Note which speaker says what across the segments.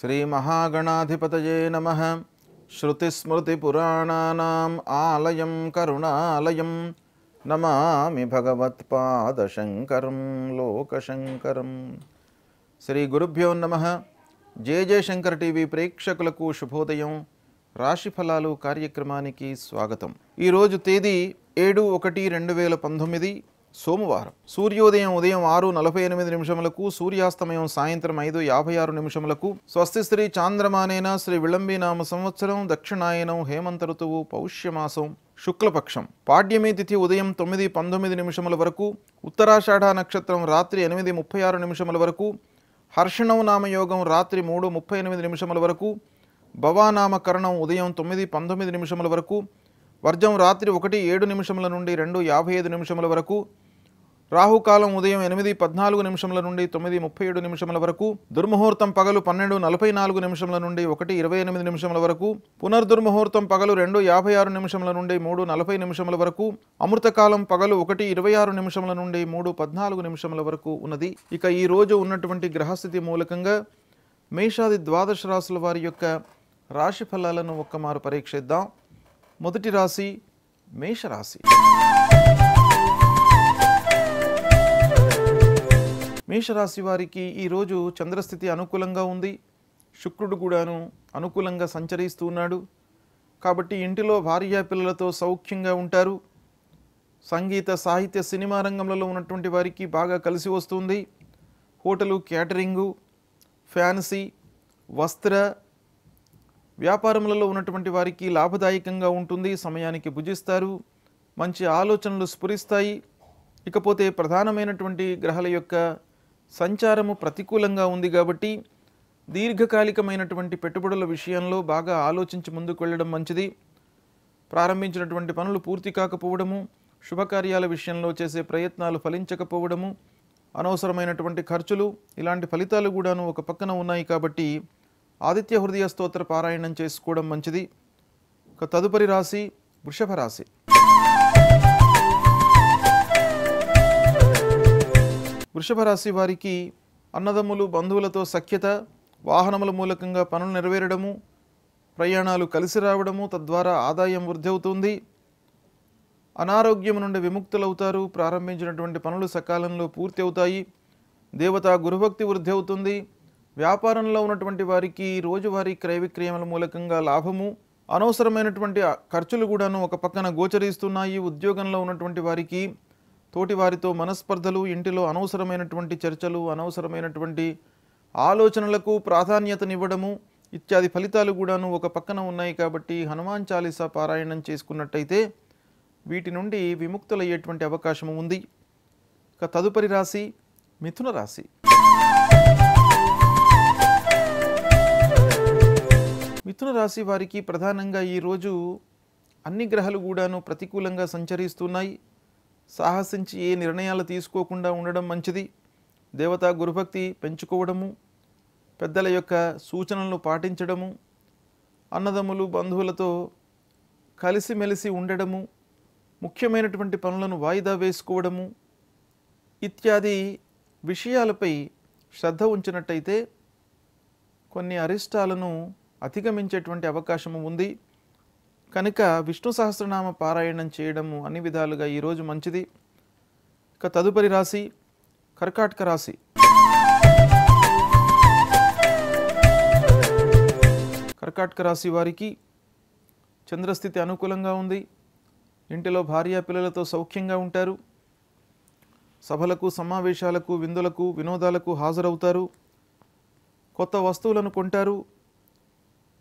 Speaker 1: శ్రీ नमः श्रुतिस्मृतिपुराणानाम् ఆలయం కరుణాలయం నమామి భగవత్పాదశంకరం లోకశంకరం శ్రీ గురుభ్యో నమ జే జయశంకర్ టీవీ ప్రేక్షకులకు శుభోదయం రాశిఫలాలు కార్యక్రమానికి స్వాగతం ఈరోజు తేదీ ఏడు ఒకటి రెండు వేల పంతొమ్మిది సోమవారం సూర్యోదయం ఉదయం ఆరు నలభై ఎనిమిది నిమిషములకు సూర్యాస్తమయం సాయంత్రం ఐదు యాభై ఆరు నిమిషములకు స్వస్తి శ్రీ చాంద్రమానేన శ్రీ నామ సంవత్సరం దక్షిణాయనం హేమంత ఋతువు పౌష్యమాసం శుక్లపక్షం పాడ్యమి తిథి ఉదయం తొమ్మిది పంతొమ్మిది నిమిషముల వరకు ఉత్తరాషాఢ నక్షత్రం రాత్రి ఎనిమిది ముప్పై ఆరు నిమిషముల వరకు హర్షణం నామయోగం రాత్రి మూడు ముప్పై ఎనిమిది నిమిషముల వరకు భవానామకరణం ఉదయం తొమ్మిది పంతొమ్మిది నిమిషముల వరకు వర్జం రాత్రి ఒకటి ఏడు నిమిషముల నుండి రెండు యాభై ఐదు నిమిషముల వరకు రాహుకాలం ఉదయం ఎనిమిది పద్నాలుగు నిమిషముల నుండి తొమ్మిది ముప్పై ఏడు నిమిషముల వరకు దుర్ముహూర్తం పగలు పన్నెండు నలభై నాలుగు నిమిషముల నుండి ఒకటి ఇరవై ఎనిమిది నిమిషముల వరకు పునర్దుర్ముహూర్తం పగలు రెండు యాభై ఆరు నిమిషముల నుండి మూడు నలభై నిమిషముల వరకు అమృతకాలం పగలు ఒకటి ఇరవై ఆరు నిమిషముల నుండి మూడు పద్నాలుగు నిమిషముల వరకు ఉన్నది ఇక ఈ రోజు ఉన్నటువంటి గ్రహస్థితి మూలకంగా మేషాది ద్వాదశ రాశుల వారి యొక్క రాశి ఫలాలను ఒక్కమారు పరీక్షిద్దాం మొదటి రాశి మేషరాశి మేషరాశి వారికి ఈరోజు చంద్రస్థితి అనుకూలంగా ఉంది శుక్రుడు కూడాను అనుకూలంగా సంచరిస్తూ ఉన్నాడు కాబట్టి ఇంటిలో భార్యా పిల్లలతో సౌఖ్యంగా ఉంటారు సంగీత సాహిత్య సినిమా రంగంలో ఉన్నటువంటి వారికి బాగా కలిసి వస్తుంది హోటలు క్యాటరింగు ఫ్యాన్సీ వస్త్ర వ్యాపారములలో ఉన్నటువంటి వారికి లాభదాయకంగా ఉంటుంది సమయానికి భుజిస్తారు మంచి ఆలోచనలు స్ఫురిస్తాయి ఇకపోతే ప్రధానమైనటువంటి గ్రహాల యొక్క సంచారము ప్రతికూలంగా ఉంది కాబట్టి దీర్ఘకాలికమైనటువంటి పెట్టుబడుల విషయంలో బాగా ఆలోచించి ముందుకు వెళ్ళడం మంచిది ప్రారంభించినటువంటి పనులు పూర్తి కాకపోవడము శుభకార్యాల విషయంలో చేసే ప్రయత్నాలు ఫలించకపోవడము అనవసరమైనటువంటి ఖర్చులు ఇలాంటి ఫలితాలు కూడాను ఒక పక్కన ఉన్నాయి కాబట్టి ఆదిత్య హృదయ స్తోత్ర పారాయణం చేసుకోవడం మంచిది తదుపరి రాశి వృషభ రాశి వృషభ రాశి వారికి అన్నదమ్ములు బంధువులతో సఖ్యత వాహనముల మూలకంగా పనులు నెరవేరడము ప్రయాణాలు కలిసి రావడము తద్వారా ఆదాయం వృద్ధి అవుతుంది అనారోగ్యం నుండి విముక్తులవుతారు ప్రారంభించినటువంటి పనులు సకాలంలో పూర్తి అవుతాయి దేవతా గురుభక్తి వృద్ధి అవుతుంది వ్యాపారంలో ఉన్నటువంటి వారికి రోజువారీ క్రయ విక్రయముల మూలకంగా లాభము అనవసరమైనటువంటి ఖర్చులు కూడాను ఒక పక్కన గోచరిస్తున్నాయి ఉద్యోగంలో ఉన్నటువంటి వారికి తోటి వారితో మనస్పర్ధలు ఇంటిలో అనవసరమైనటువంటి చర్చలు అనవసరమైనటువంటి ఆలోచనలకు ప్రాధాన్యతనివ్వడము ఇత్యాది ఫలితాలు కూడాను ఒక పక్కన ఉన్నాయి కాబట్టి హనుమాన్ చాలీసా పారాయణం చేసుకున్నట్టయితే వీటి నుండి విముక్తులయ్యేటువంటి అవకాశం ఉంది ఇక తదుపరి రాశి మిథున రాశి మిథున రాశి వారికి ప్రధానంగా ఈరోజు అన్ని గ్రహాలు కూడాను ప్రతికూలంగా సంచరిస్తున్నాయి సాహసించి ఏ నిర్ణయాలు తీసుకోకుండా ఉండడం మంచిది దేవతా గురుభక్తి పెంచుకోవడము పెద్దల యొక్క సూచనలను పాటించడము అన్నదమ్ములు బంధువులతో కలిసిమెలిసి ఉండడము ముఖ్యమైనటువంటి పనులను వాయిదా వేసుకోవడము ఇత్యాది విషయాలపై శ్రద్ధ ఉంచినట్టయితే కొన్ని అరిష్టాలను అధిగమించేటువంటి అవకాశము ఉంది కనుక విష్ణు సహస్రనామ పారాయణం చేయడము అన్ని విధాలుగా ఈరోజు మంచిది ఇక తదుపరి రాశి కర్కాటక రాశి కర్కాటక రాశి వారికి చంద్రస్థితి అనుకూలంగా ఉంది ఇంటిలో భార్య పిల్లలతో సౌఖ్యంగా ఉంటారు సభలకు సమావేశాలకు విందులకు వినోదాలకు హాజరవుతారు కొత్త వస్తువులను కొంటారు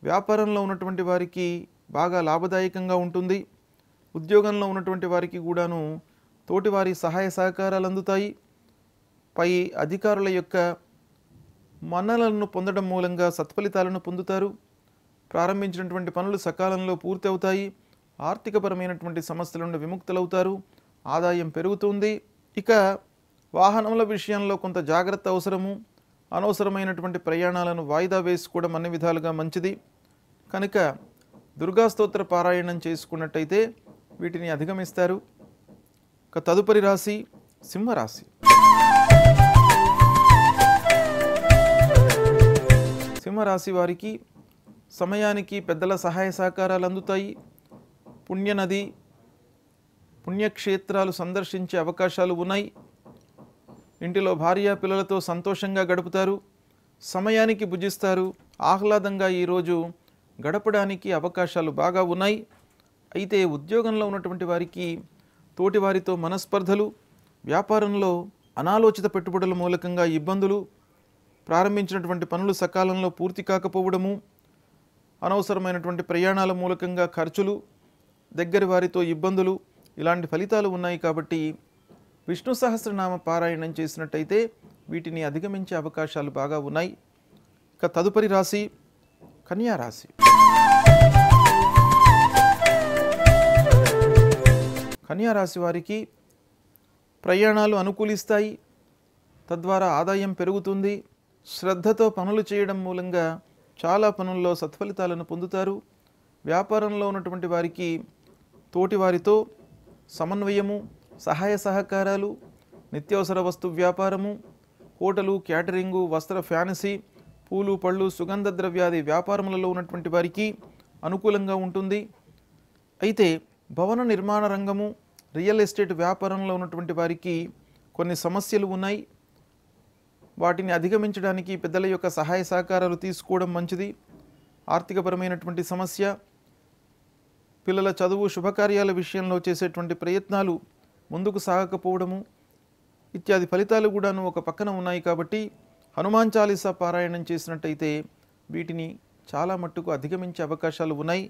Speaker 1: వ్యాపారంలో ఉన్నటువంటి వారికి బాగా లాభదాయకంగా ఉంటుంది ఉద్యోగంలో ఉన్నటువంటి వారికి కూడాను తోటివారి సహాయ సహకారాలు అందుతాయి పై అధికారుల యొక్క మన్నలను పొందడం మూలంగా సత్ఫలితాలను పొందుతారు ప్రారంభించినటువంటి పనులు సకాలంలో పూర్తి అవుతాయి ఆర్థికపరమైనటువంటి సమస్యల నుండి విముక్తులవుతారు ఆదాయం పెరుగుతుంది ఇక వాహనముల విషయంలో కొంత జాగ్రత్త అవసరము అనవసరమైనటువంటి ప్రయాణాలను వాయిదా వేసుకోవడం అన్ని విధాలుగా మంచిది కనుక దుర్గాస్తోత్ర పారాయణం చేసుకున్నట్టయితే వీటిని అధిగమిస్తారు ఇక తదుపరి రాశి సింహరాశి సింహరాశి వారికి సమయానికి పెద్దల సహాయ సహకారాలు అందుతాయి పుణ్యనది పుణ్యక్షేత్రాలు సందర్శించే అవకాశాలు ఉన్నాయి ఇంటిలో భార్య పిల్లలతో సంతోషంగా గడుపుతారు సమయానికి భుజిస్తారు ఆహ్లాదంగా ఈరోజు గడపడానికి అవకాశాలు బాగా ఉన్నాయి అయితే ఉద్యోగంలో ఉన్నటువంటి వారికి తోటివారితో మనస్పర్ధలు వ్యాపారంలో అనాలోచిత పెట్టుబడుల మూలకంగా ఇబ్బందులు ప్రారంభించినటువంటి పనులు సకాలంలో పూర్తి కాకపోవడము అనవసరమైనటువంటి ప్రయాణాల మూలకంగా ఖర్చులు దగ్గరి వారితో ఇబ్బందులు ఇలాంటి ఫలితాలు ఉన్నాయి కాబట్టి విష్ణు సహస్రనామ పారాయణం చేసినట్టయితే వీటిని అధిగమించే అవకాశాలు బాగా ఉన్నాయి ఇక తదుపరి రాశి కన్యా రాశి కన్యా రాశి వారికి ప్రయాణాలు అనుకూలిస్తాయి తద్వారా ఆదాయం పెరుగుతుంది శ్రద్ధతో పనులు చేయడం మూలంగా చాలా పనుల్లో సత్ఫలితాలను పొందుతారు వ్యాపారంలో ఉన్నటువంటి వారికి తోటివారితో సమన్వయము సహాయ సహకారాలు నిత్యావసర వస్తు వ్యాపారము హోటలు క్యాటరింగు వస్త్ర ఫ్యాన్సీ పూలు పళ్ళు సుగంధ ద్రవ్యాది వ్యాపారములలో ఉన్నటువంటి వారికి అనుకూలంగా ఉంటుంది అయితే భవన నిర్మాణ రంగము రియల్ ఎస్టేట్ వ్యాపారంలో ఉన్నటువంటి వారికి కొన్ని సమస్యలు ఉన్నాయి వాటిని అధిగమించడానికి పెద్దల యొక్క సహాయ సహకారాలు తీసుకోవడం మంచిది ఆర్థికపరమైనటువంటి సమస్య పిల్లల చదువు శుభకార్యాల విషయంలో చేసేటువంటి ప్రయత్నాలు ముందుకు సాగకపోవడము ఇత్యాది ఫలితాలు కూడాను ఒక పక్కన ఉన్నాయి కాబట్టి హనుమాన్ చాలీసా పారాయణం చేసినట్టయితే వీటిని చాలా మట్టుకు అధిగమించే అవకాశాలు ఉన్నాయి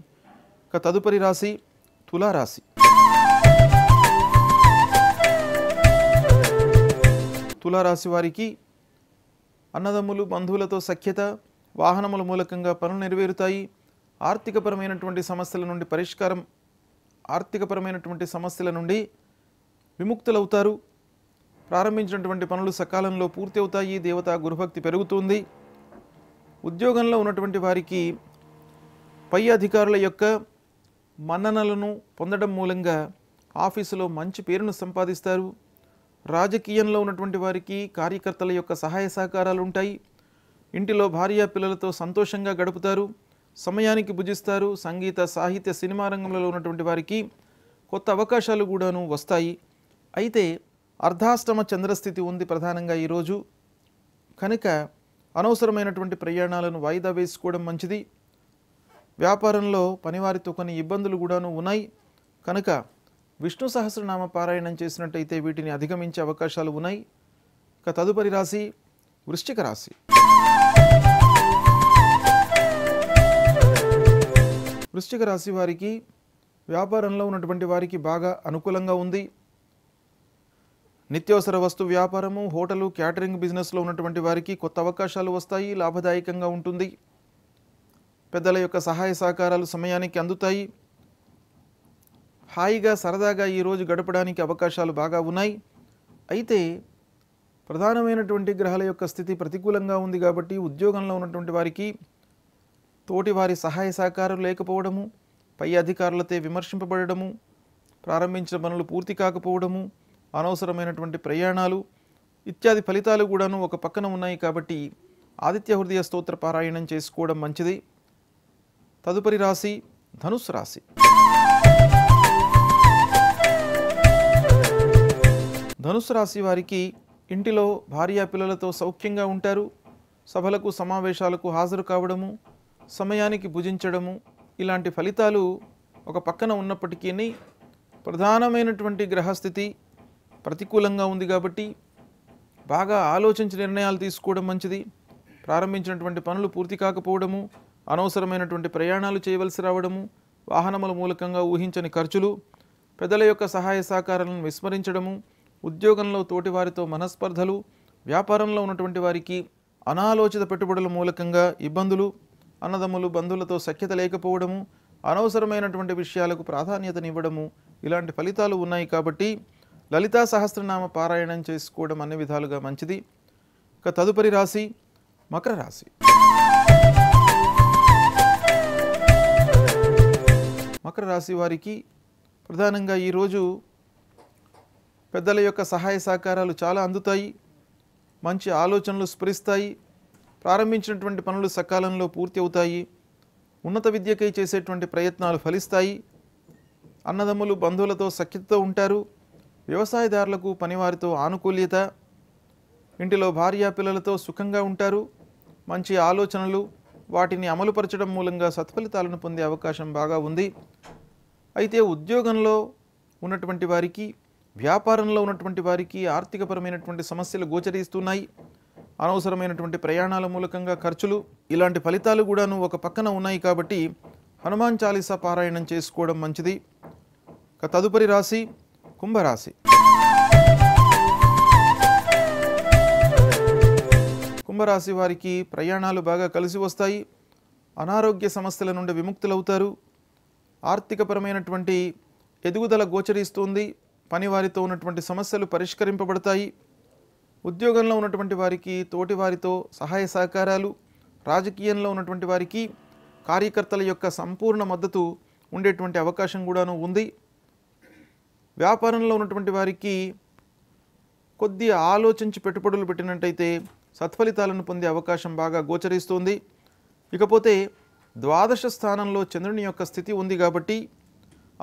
Speaker 1: ఇక తదుపరి రాశి తులారాశి తులారాశి వారికి అన్నదమ్ములు బంధువులతో సఖ్యత వాహనముల మూలకంగా పనులు నెరవేరుతాయి ఆర్థికపరమైనటువంటి సమస్యల నుండి పరిష్కారం ఆర్థికపరమైనటువంటి సమస్యల నుండి విముక్తులవుతారు ప్రారంభించినటువంటి పనులు సకాలంలో పూర్తి అవుతాయి దేవతా గురుభక్తి పెరుగుతుంది ఉద్యోగంలో ఉన్నటువంటి వారికి పై అధికారుల యొక్క మన్ననలను పొందడం మూలంగా ఆఫీసులో మంచి పేరును సంపాదిస్తారు రాజకీయంలో ఉన్నటువంటి వారికి కార్యకర్తల యొక్క సహాయ సహకారాలు ఉంటాయి ఇంటిలో భార్య పిల్లలతో సంతోషంగా గడుపుతారు సమయానికి భుజిస్తారు సంగీత సాహిత్య సినిమా రంగంలో ఉన్నటువంటి వారికి కొత్త అవకాశాలు కూడాను వస్తాయి అయితే అర్ధాష్టమ చంద్రస్థితి ఉంది ప్రధానంగా ఈరోజు కనుక అనవసరమైనటువంటి ప్రయాణాలను వాయిదా వేసుకోవడం మంచిది వ్యాపారంలో పనివారితో కొన్ని ఇబ్బందులు కూడాను ఉన్నాయి కనుక విష్ణు సహస్రనామ పారాయణం చేసినట్టయితే వీటిని అధిగమించే అవకాశాలు ఉన్నాయి ఇక తదుపరి రాశి వృశ్చిక రాశి వృశ్చిక రాశి వారికి వ్యాపారంలో ఉన్నటువంటి వారికి బాగా అనుకూలంగా ఉంది నిత్యావసర వస్తు వ్యాపారము హోటలు క్యాటరింగ్ బిజినెస్లో ఉన్నటువంటి వారికి కొత్త అవకాశాలు వస్తాయి లాభదాయకంగా ఉంటుంది పెద్దల యొక్క సహాయ సహకారాలు సమయానికి అందుతాయి హాయిగా సరదాగా ఈరోజు గడపడానికి అవకాశాలు బాగా ఉన్నాయి అయితే ప్రధానమైనటువంటి గ్రహాల యొక్క స్థితి ప్రతికూలంగా ఉంది కాబట్టి ఉద్యోగంలో ఉన్నటువంటి వారికి తోటి వారి సహాయ సహకారం లేకపోవడము పై అధికారులతో విమర్శింపబడము ప్రారంభించిన పనులు పూర్తి కాకపోవడము అనవసరమైనటువంటి ప్రయాణాలు ఇత్యాది ఫలితాలు కూడాను ఒక పక్కన ఉన్నాయి కాబట్టి ఆదిత్య హృదయ స్తోత్ర పారాయణం చేసుకోవడం మంచిది తదుపరి రాశి ధనుసు రాశి ధనుసు రాశి వారికి ఇంటిలో భార్యా పిల్లలతో సౌఖ్యంగా ఉంటారు సభలకు సమావేశాలకు హాజరు కావడము సమయానికి భుజించడము ఇలాంటి ఫలితాలు ఒక పక్కన ఉన్నప్పటికీ ప్రధానమైనటువంటి గ్రహస్థితి ప్రతికూలంగా ఉంది కాబట్టి బాగా ఆలోచించి నిర్ణయాలు తీసుకోవడం మంచిది ప్రారంభించినటువంటి పనులు పూర్తి కాకపోవడము అనవసరమైనటువంటి ప్రయాణాలు చేయవలసి రావడము వాహనముల మూలకంగా ఊహించని ఖర్చులు పెద్దల యొక్క సహాయ సహకారాలను విస్మరించడము ఉద్యోగంలో తోటివారితో మనస్పర్ధలు వ్యాపారంలో ఉన్నటువంటి వారికి అనాలోచిత పెట్టుబడుల మూలకంగా ఇబ్బందులు అన్నదమ్ములు బంధువులతో సఖ్యత లేకపోవడము అనవసరమైనటువంటి విషయాలకు ప్రాధాన్యతనివ్వడము ఇలాంటి ఫలితాలు ఉన్నాయి కాబట్టి లలితా సహస్రనామ పారాయణం చేసుకోవడం అన్ని విధాలుగా మంచిది ఇక తదుపరి రాశి మకర రాశి మకర రాశి వారికి ప్రధానంగా ఈరోజు పెద్దల యొక్క సహాయ సహకారాలు చాలా అందుతాయి మంచి ఆలోచనలు స్ఫురిస్తాయి ప్రారంభించినటువంటి పనులు సకాలంలో పూర్తి అవుతాయి ఉన్నత విద్యకై చేసేటువంటి ప్రయత్నాలు ఫలిస్తాయి అన్నదమ్ములు బంధువులతో సఖ్యతతో ఉంటారు వ్యవసాయదారులకు పనివారితో ఆనుకూల్యత ఇంటిలో భార్య పిల్లలతో సుఖంగా ఉంటారు మంచి ఆలోచనలు వాటిని అమలుపరచడం మూలంగా సత్ఫలితాలను పొందే అవకాశం బాగా ఉంది అయితే ఉద్యోగంలో ఉన్నటువంటి వారికి వ్యాపారంలో ఉన్నటువంటి వారికి ఆర్థికపరమైనటువంటి సమస్యలు గోచరిస్తున్నాయి అనవసరమైనటువంటి ప్రయాణాల మూలకంగా ఖర్చులు ఇలాంటి ఫలితాలు కూడాను ఒక పక్కన ఉన్నాయి కాబట్టి హనుమాన్ చాలీసా పారాయణం చేసుకోవడం మంచిది తదుపరి రాశి కుంభరాశి కుంభరాశి వారికి ప్రయాణాలు బాగా కలిసి వస్తాయి అనారోగ్య సమస్యల నుండి విముక్తులవుతారు ఆర్థికపరమైనటువంటి ఎదుగుదల గోచరిస్తుంది పనివారితో ఉన్నటువంటి సమస్యలు పరిష్కరింపబడతాయి ఉద్యోగంలో ఉన్నటువంటి వారికి తోటి వారితో సహాయ సహకారాలు రాజకీయంలో ఉన్నటువంటి వారికి కార్యకర్తల యొక్క సంపూర్ణ మద్దతు ఉండేటువంటి అవకాశం కూడాను ఉంది వ్యాపారంలో ఉన్నటువంటి వారికి కొద్ది ఆలోచించి పెట్టుబడులు పెట్టినట్టయితే సత్ఫలితాలను పొందే అవకాశం బాగా గోచరిస్తుంది ఇకపోతే ద్వాదశ స్థానంలో చంద్రుని యొక్క స్థితి ఉంది కాబట్టి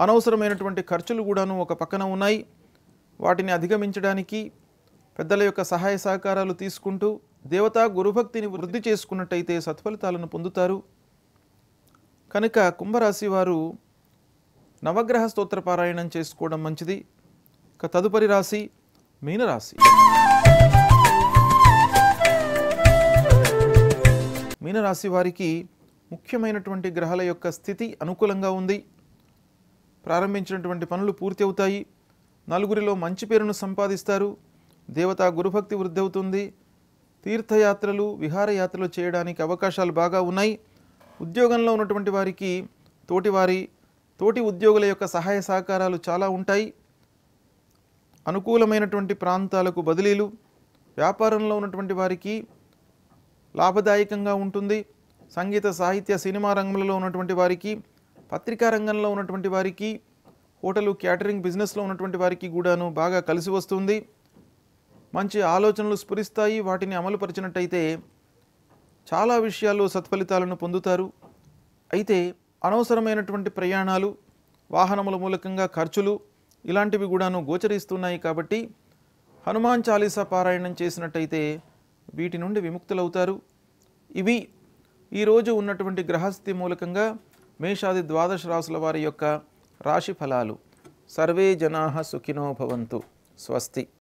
Speaker 1: అనవసరమైనటువంటి ఖర్చులు కూడాను ఒక పక్కన ఉన్నాయి వాటిని అధిగమించడానికి పెద్దల యొక్క సహాయ సహకారాలు తీసుకుంటూ దేవతా గురుభక్తిని వృద్ధి చేసుకున్నట్టయితే సత్ఫలితాలను పొందుతారు కనుక కుంభరాశి వారు నవగ్రహ స్తోత్ర పారాయణం చేసుకోవడం మంచిది ఇక తదుపరి రాశి మీనరాశి మీనరాశి వారికి ముఖ్యమైనటువంటి గ్రహాల యొక్క స్థితి అనుకూలంగా ఉంది ప్రారంభించినటువంటి పనులు పూర్తి అవుతాయి నలుగురిలో మంచి పేరును సంపాదిస్తారు దేవతా గురుభక్తి వృద్ధి అవుతుంది తీర్థయాత్రలు విహారయాత్రలు చేయడానికి అవకాశాలు బాగా ఉన్నాయి ఉద్యోగంలో ఉన్నటువంటి వారికి తోటివారి తోటి ఉద్యోగుల యొక్క సహాయ సహకారాలు చాలా ఉంటాయి అనుకూలమైనటువంటి ప్రాంతాలకు బదిలీలు వ్యాపారంలో ఉన్నటువంటి వారికి లాభదాయకంగా ఉంటుంది సంగీత సాహిత్య సినిమా రంగంలో ఉన్నటువంటి వారికి పత్రికా రంగంలో ఉన్నటువంటి వారికి హోటల్ క్యాటరింగ్ బిజినెస్లో ఉన్నటువంటి వారికి కూడాను బాగా కలిసి వస్తుంది మంచి ఆలోచనలు స్ఫురిస్తాయి వాటిని అమలుపరిచినట్టయితే చాలా విషయాల్లో సత్ఫలితాలను పొందుతారు అయితే అనవసరమైనటువంటి ప్రయాణాలు వాహనముల మూలకంగా ఖర్చులు ఇలాంటివి కూడాను గోచరిస్తున్నాయి కాబట్టి హనుమాన్ చాలీసా పారాయణం చేసినట్టయితే వీటి నుండి విముక్తులవుతారు ఇవి ఈరోజు ఉన్నటువంటి గ్రహస్థితి మూలకంగా మేషాది ద్వాదశ రాసుల వారి యొక్క రాశి ఫలాలు సర్వే జనా సుఖినో భవంతు స్వస్తి